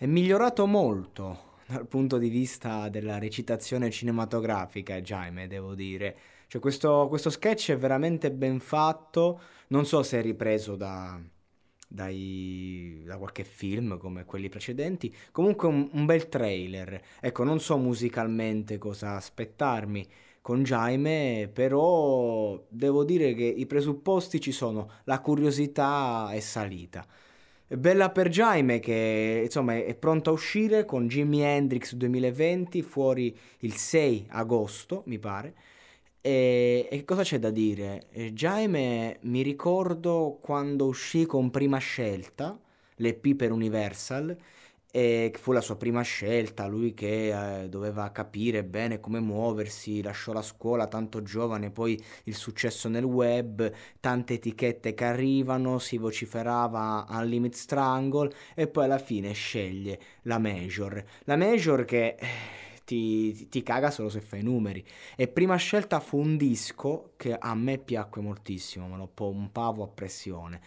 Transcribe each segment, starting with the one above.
È migliorato molto dal punto di vista della recitazione cinematografica, Jaime, devo dire. Cioè, questo, questo sketch è veramente ben fatto. Non so se è ripreso da, dai, da qualche film come quelli precedenti. Comunque, un, un bel trailer. Ecco, non so musicalmente cosa aspettarmi con Jaime, però devo dire che i presupposti ci sono, la curiosità è salita. Bella per Jaime che insomma è pronto a uscire con Jimi Hendrix 2020 fuori il 6 agosto mi pare. E, e cosa c'è da dire? Eh, Jaime mi ricordo quando uscì con prima scelta l'EP per Universal e fu la sua prima scelta, lui che eh, doveva capire bene come muoversi, lasciò la scuola tanto giovane, poi il successo nel web, tante etichette che arrivano, si vociferava al Limit Strangle e poi alla fine sceglie la Major. La Major che... Eh, ti, ti, caga solo se fai i numeri. E prima scelta fu un disco che a me piacque moltissimo, me lo pompavo a pressione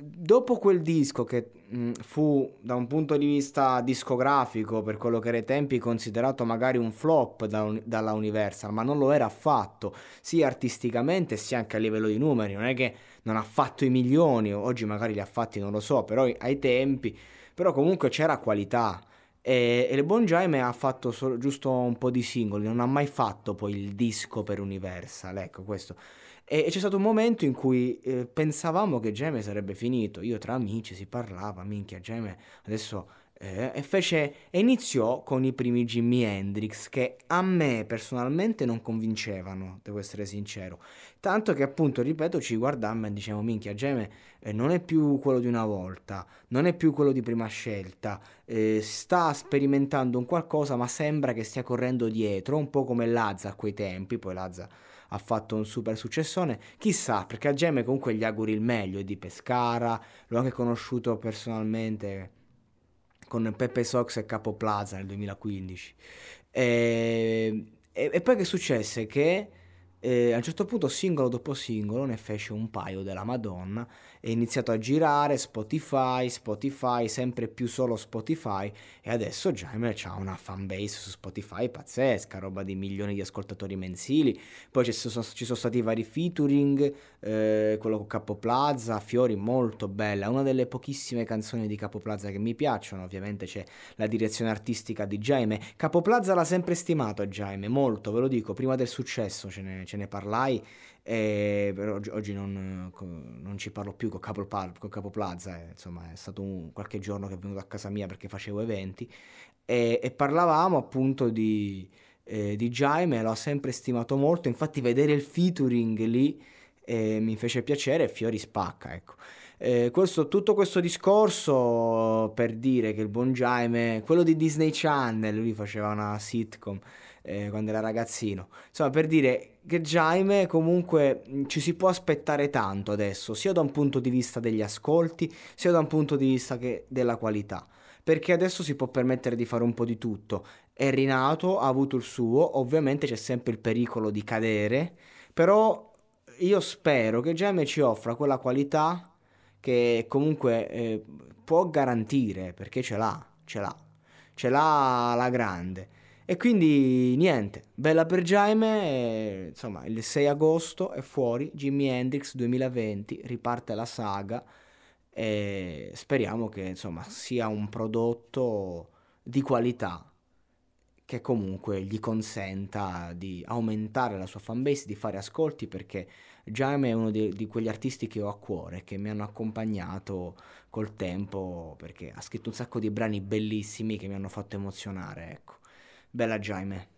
dopo quel disco che mh, fu da un punto di vista discografico per quello che era ai tempi considerato magari un flop da un, dalla Universal ma non lo era affatto sia artisticamente sia anche a livello di numeri non è che non ha fatto i milioni oggi magari li ha fatti non lo so però ai tempi però comunque c'era qualità e, e LeBron Jaime ha fatto solo, giusto un po' di singoli, non ha mai fatto poi il disco per Universal, ecco questo. E, e c'è stato un momento in cui eh, pensavamo che James sarebbe finito, io tra amici si parlava, minchia James adesso eh, e, fece, e iniziò con i primi Jimi Hendrix che a me personalmente non convincevano, devo essere sincero. Tanto che appunto, ripeto, ci guardammo e dicevamo minchia, Geme eh, non è più quello di una volta, non è più quello di prima scelta, eh, sta sperimentando un qualcosa ma sembra che stia correndo dietro, un po' come Lazza a quei tempi, poi Lazza ha fatto un super successone. Chissà, perché a Gemme comunque gli auguri il meglio, è di Pescara, l'ho anche conosciuto personalmente, con Pepe Sox e Capo Plaza nel 2015. E, ehm, e, e poi che successe? Che e a un certo punto, singolo dopo singolo, ne fece un paio della Madonna e iniziato a girare Spotify, Spotify, sempre più solo Spotify e adesso Jaime ha una fanbase su Spotify pazzesca, roba di milioni di ascoltatori mensili. Poi ci sono, ci sono stati vari featuring, eh, quello con Capo Plaza, Fiori molto bella, una delle pochissime canzoni di Capo Plaza che mi piacciono, ovviamente c'è la direzione artistica di Jaime. Capo Plaza l'ha sempre stimato Jaime, molto, ve lo dico, prima del successo ce ne ce ne parlai, eh, però oggi, oggi non, non, ci parlo più con Capo, con Capo Plaza, eh, insomma è stato un, qualche giorno che è venuto a casa mia perché facevo eventi, e, e parlavamo appunto di, eh, di Jaime, l'ho sempre stimato molto, infatti vedere il featuring lì eh, mi fece piacere e Fiori spacca, ecco. Eh, questo, tutto questo discorso per dire che il buon Jaime, quello di Disney Channel, lui faceva una sitcom eh, quando era ragazzino, insomma per dire che Jaime comunque mm, ci si può aspettare tanto adesso, sia da un punto di vista degli ascolti, sia da un punto di vista della qualità perché adesso si può permettere di fare un po' di tutto. È rinato, ha avuto il suo, ovviamente c'è sempre il pericolo di cadere, però io spero che Jaime ci offra quella qualità che comunque eh, può garantire perché ce l'ha, ce l'ha, ce l'ha la grande. E quindi niente, bella per Jaime, insomma il 6 agosto è fuori Jimi Hendrix 2020, riparte la saga e speriamo che insomma sia un prodotto di qualità che comunque gli consenta di aumentare la sua fanbase, di fare ascolti, perché Jaime è uno di, di, quegli artisti che ho a cuore, che mi hanno accompagnato col tempo, perché ha scritto un sacco di brani bellissimi che mi hanno fatto emozionare, ecco. Bella Jaime.